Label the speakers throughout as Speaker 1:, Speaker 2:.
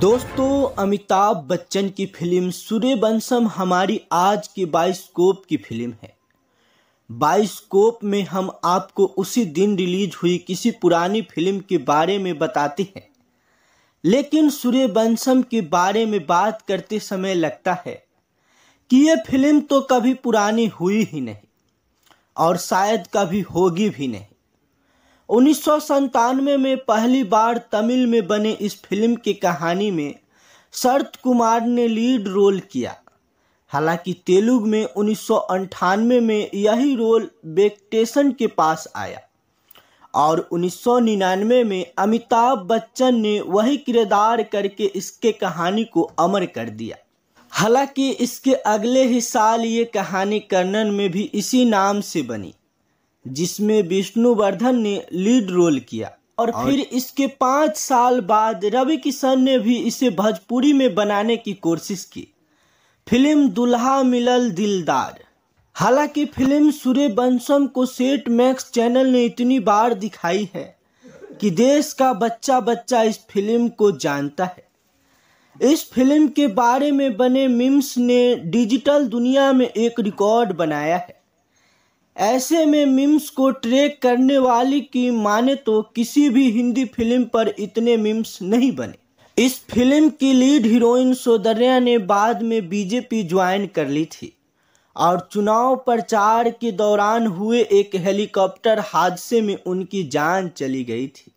Speaker 1: दोस्तों अमिताभ बच्चन की फिल्म सूर्यवंशम हमारी आज की बाइस्कोप की फिल्म है बाइस्कोप में हम आपको उसी दिन रिलीज हुई किसी पुरानी फिल्म के बारे में बताते हैं लेकिन सूर्यवंशम के बारे में बात करते समय लगता है कि ये फिल्म तो कभी पुरानी हुई ही नहीं और शायद कभी होगी भी नहीं उन्नीस में पहली बार तमिल में बने इस फिल्म की कहानी में शरत कुमार ने लीड रोल किया हालांकि तेलुगु में उन्नीस में यही रोल बेक्टेशन के पास आया और 1999 में अमिताभ बच्चन ने वही किरदार करके इसके कहानी को अमर कर दिया हालांकि इसके अगले ही साल ये कहानी कर्णन में भी इसी नाम से बनी जिसमें विष्णुवर्धन ने लीड रोल किया और, और फिर इसके पांच साल बाद रवि किशन ने भी इसे भोजपुरी में बनाने की कोशिश की फिल्म दुल्हा मिलल दिलदार हालांकि फिल्म सूर्य बंशम को सेट मैक्स चैनल ने इतनी बार दिखाई है कि देश का बच्चा बच्चा इस फिल्म को जानता है इस फिल्म के बारे में बने मिम्स ने डिजिटल दुनिया में एक रिकॉर्ड बनाया है ऐसे में मिम्स को ट्रैक करने वाली की माने तो किसी भी हिंदी फिल्म पर इतने मिम्स नहीं बने इस फिल्म की लीड हीरोइन सोदरिया ने बाद में बीजेपी ज्वाइन कर ली थी और चुनाव प्रचार के दौरान हुए एक हेलीकॉप्टर हादसे में उनकी जान चली गई थी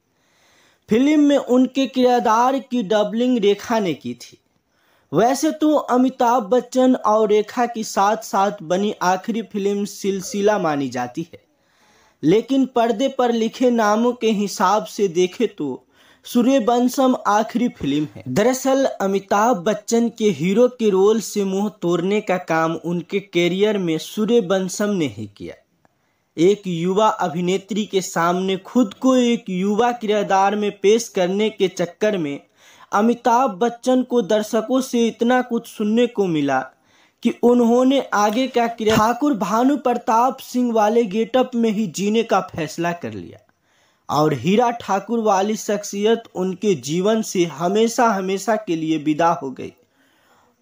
Speaker 1: फिल्म में उनके किरदार की डबलिंग रेखा ने की थी वैसे तो अमिताभ बच्चन और रेखा की साथ साथ बनी आखिरी फिल्म सिलसिला मानी जाती है लेकिन पर्दे पर लिखे नामों के हिसाब से देखे तो सूर्यवंशम आखिरी फिल्म है दरअसल अमिताभ बच्चन के हीरो के रोल से मुंह तोड़ने का काम उनके कैरियर में सूर्य बंशम ने ही किया एक युवा अभिनेत्री के सामने खुद को एक युवा किरदार में पेश करने के चक्कर में अमिताभ बच्चन को दर्शकों से इतना कुछ सुनने को मिला कि उन्होंने आगे का क्रिया ठाकुर भानु प्रताप सिंह वाले गेटअप में ही जीने का फैसला कर लिया और हीरा ठाकुर वाली शख्सियत उनके जीवन से हमेशा हमेशा के लिए विदा हो गई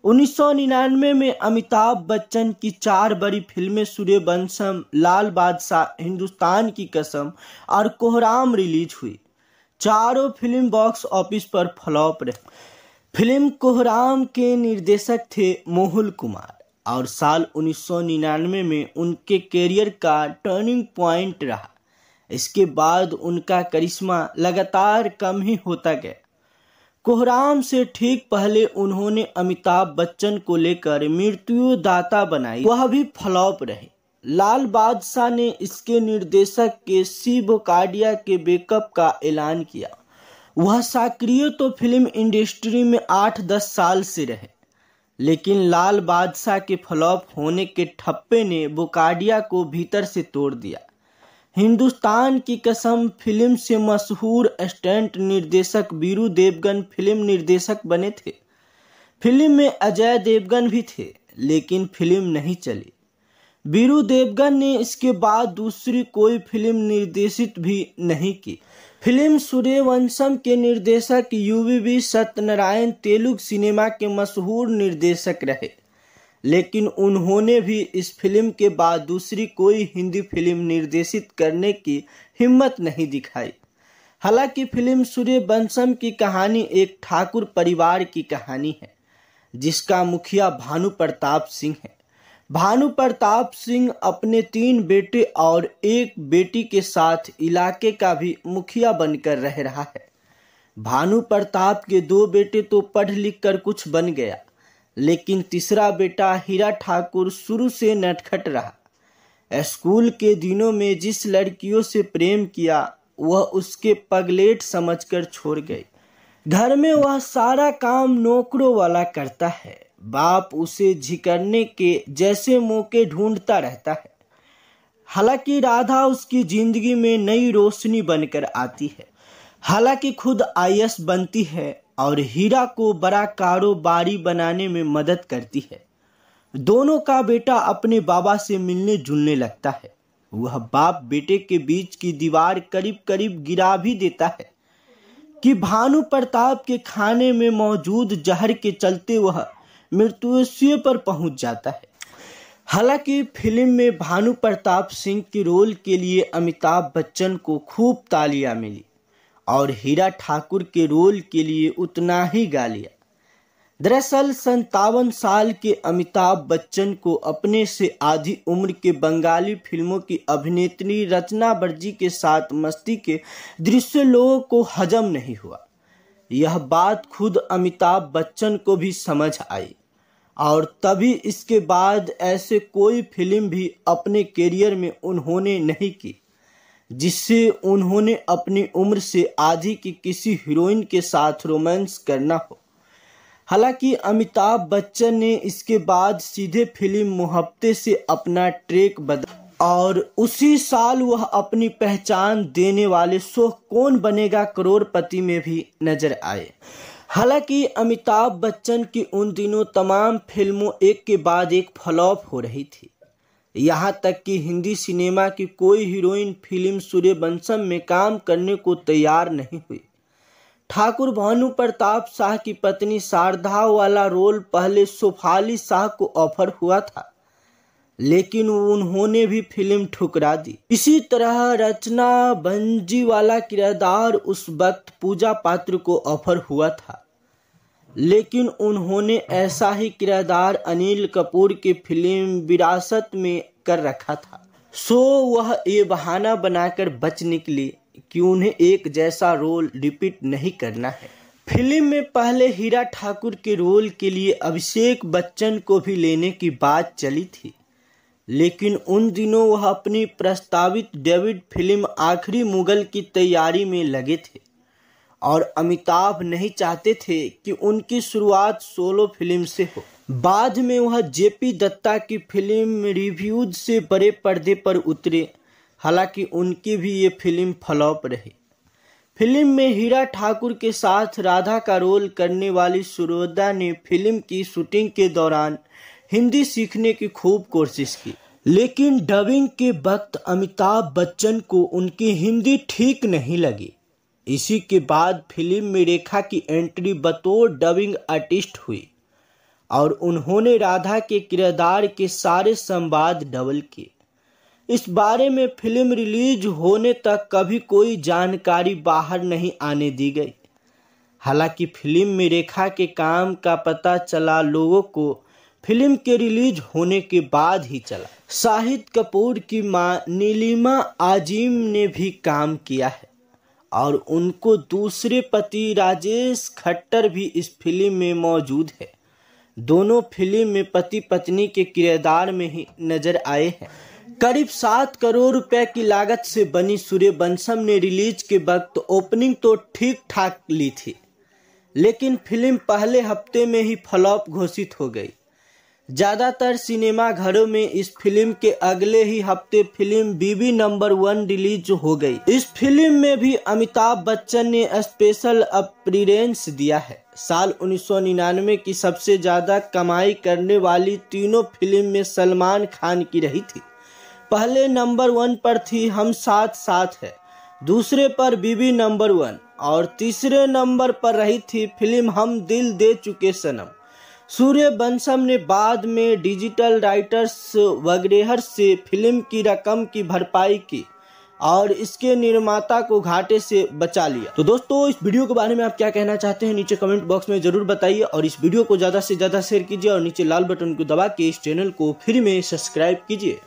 Speaker 1: 1999 में अमिताभ बच्चन की चार बड़ी फिल्में सूर्य बंशम लाल बादशाह हिंदुस्तान की कसम और कोहराम रिलीज हुई चारों फिल्म बॉक्स ऑफिस पर फ्लॉप रहे फिल्म कोहराम के निर्देशक थे मोहुल कुमार और साल 1999 में उनके करियर का टर्निंग पॉइंट रहा इसके बाद उनका करिश्मा लगातार कम ही होता गया कोहराम से ठीक पहले उन्होंने अमिताभ बच्चन को लेकर मृत्युदाता बनाई वह भी फ्लॉप रहे लाल बादशाह ने इसके निर्देशक के सी बोकाडिया के बेकअप का ऐलान किया वह सक्रिय तो फिल्म इंडस्ट्री में आठ दस साल से रहे लेकिन लाल बादशाह के फ्लॉप होने के ठप्पे ने बोकाडिया को भीतर से तोड़ दिया हिंदुस्तान की कसम फिल्म से मशहूर स्टेंट निर्देशक वीरू देवगन फिल्म निर्देशक बने थे फिल्म में अजय देवगन भी थे लेकिन फिल्म नहीं चली वीरू देवगन ने इसके बाद दूसरी कोई फिल्म निर्देशित भी नहीं की फिल्म सूर्यवंशम के निर्देशक यूवीवी सत्यनारायण तेलुगु सिनेमा के मशहूर निर्देशक रहे लेकिन उन्होंने भी इस फिल्म के बाद दूसरी कोई हिंदी फिल्म निर्देशित करने की हिम्मत नहीं दिखाई हालांकि फिल्म सूर्यवंशम की कहानी एक ठाकुर परिवार की कहानी है जिसका मुखिया भानु प्रताप सिंह है भानु प्रताप सिंह अपने तीन बेटे और एक बेटी के साथ इलाके का भी मुखिया बनकर रह रहा है भानु प्रताप के दो बेटे तो पढ़ लिख कर कुछ बन गया लेकिन तीसरा बेटा हीरा ठाकुर शुरू से नटखट रहा स्कूल के दिनों में जिस लड़कियों से प्रेम किया वह उसके पगलेट समझकर छोड़ गई घर में वह सारा काम नौकरों वाला करता है बाप उसे झिकरने के जैसे मौके ढूंढता रहता है हालांकि राधा उसकी जिंदगी में नई रोशनी बनकर आती है हालांकि खुद आई बनती है और हीरा को बड़ा कारोबारी बनाने में मदद करती है दोनों का बेटा अपने बाबा से मिलने जुलने लगता है वह बाप बेटे के बीच की दीवार करीब करीब गिरा भी देता है कि भानु प्रताप के खाने में मौजूद जहर के चलते वह मृत्युशीय पर पहुंच जाता है हालांकि फिल्म में भानु प्रताप सिंह के रोल के लिए अमिताभ बच्चन को खूब तालियां मिली और हीरा ठाकुर के रोल के लिए उतना ही गालिया दरअसल संतावन साल के अमिताभ बच्चन को अपने से आधी उम्र के बंगाली फिल्मों की अभिनेत्री रचना बर्जी के साथ मस्ती के दृश्य लोगों को हजम नहीं हुआ यह बात खुद अमिताभ बच्चन को भी समझ आई और तभी इसके बाद ऐसे कोई फिल्म भी अपने करियर में उन्होंने नहीं की जिससे उन्होंने अपनी उम्र से आधी की किसी हीरोइन के साथ रोमांस करना हो हालांकि अमिताभ बच्चन ने इसके बाद सीधे फिल्म मुहब्ते से अपना ट्रैक बदला और उसी साल वह अपनी पहचान देने वाले शो कौन बनेगा करोड़पति में भी नजर आए हालांकि अमिताभ बच्चन की उन दिनों तमाम फिल्मों एक के बाद एक फ्लॉप हो रही थी यहाँ तक कि हिंदी सिनेमा की कोई हीरोइन फिल्म सूर्य बंसम में काम करने को तैयार नहीं हुई ठाकुर भानु प्रताप शाह की पत्नी शारदा वाला रोल पहले सुफाली शाह को ऑफर हुआ था लेकिन उन्होंने भी फिल्म ठुकरा दी इसी तरह रचना बंजीवाला किरदार उस वक्त पूजा पात्र को ऑफर हुआ था लेकिन उन्होंने ऐसा ही किरदार अनिल कपूर की फिल्म विरासत में कर रखा था सो वह ये बहाना बनाकर बच निकली कि उन्हें एक जैसा रोल रिपीट नहीं करना है फिल्म में पहले हीरा ठाकुर के रोल के लिए अभिषेक बच्चन को भी लेने की बात चली थी लेकिन उन दिनों वह अपनी प्रस्तावित डेविड फिल्म आखिरी मुगल की तैयारी में लगे थे और अमिताभ नहीं चाहते थे कि उनकी शुरुआत सोलो फिल्म से हो बाद में वह जेपी दत्ता की फिल्म रिव्यूज से बड़े पर्दे पर उतरे हालांकि उनकी भी ये फिल्म फ्लॉप रही फिल्म में हीरा ठाकुर के साथ राधा का रोल करने वाली सुरोदा ने फिल्म की शूटिंग के दौरान हिंदी सीखने की खूब कोशिश की लेकिन डबिंग के वक्त अमिताभ बच्चन को उनकी हिंदी ठीक नहीं लगी इसी के बाद फिल्म में रेखा की एंट्री बतौर डबिंग आर्टिस्ट हुई और उन्होंने राधा के किरदार के सारे संवाद डबल किए इस बारे में फिल्म रिलीज होने तक कभी कोई जानकारी बाहर नहीं आने दी गई हालांकि फिल्म में रेखा के काम का पता चला लोगों को फिल्म के रिलीज होने के बाद ही चला शाहिद कपूर की मां नीलिमा आजीम ने भी काम किया है और उनको दूसरे पति राजेश खट्टर भी इस फिल्म में मौजूद है दोनों फिल्म में पति पत्नी के किरदार में ही नजर आए हैं करीब सात करोड़ रुपए की लागत से बनी सूर्य बंशम ने रिलीज के वक्त ओपनिंग तो ठीक ठाक ली थी लेकिन फिल्म पहले हफ्ते में ही फ्लॉप घोषित हो गई ज़्यादातर सिनेमा घरों में इस फिल्म के अगले ही हफ्ते film Biwi number one release हो गई इस फिल्म में भी अमिताभ बच्चन ने स्पेशल अप्रीरेंस दिया है साल 1999 की सबसे ज़्यादा कमाई करने वाली तीनों फिल्म में सलमान खान की रही थी पहले नंबर वन पर थी हम साथ साथ है दूसरे पर बीबी नंबर वन और तीसरे नंबर पर रही थी फिल्म हम दिल दे चुके सनम सूर्य बंसम ने बाद में डिजिटल राइटर्स वगैरह से फिल्म की रकम की भरपाई की और इसके निर्माता को घाटे से बचा लिया तो दोस्तों इस वीडियो के बारे में आप क्या कहना चाहते हैं नीचे कमेंट बॉक्स में जरूर बताइए और इस वीडियो को ज़्यादा से ज़्यादा शेयर कीजिए और नीचे लाल बटन को दबा के इस चैनल को फ्री में सब्सक्राइब कीजिए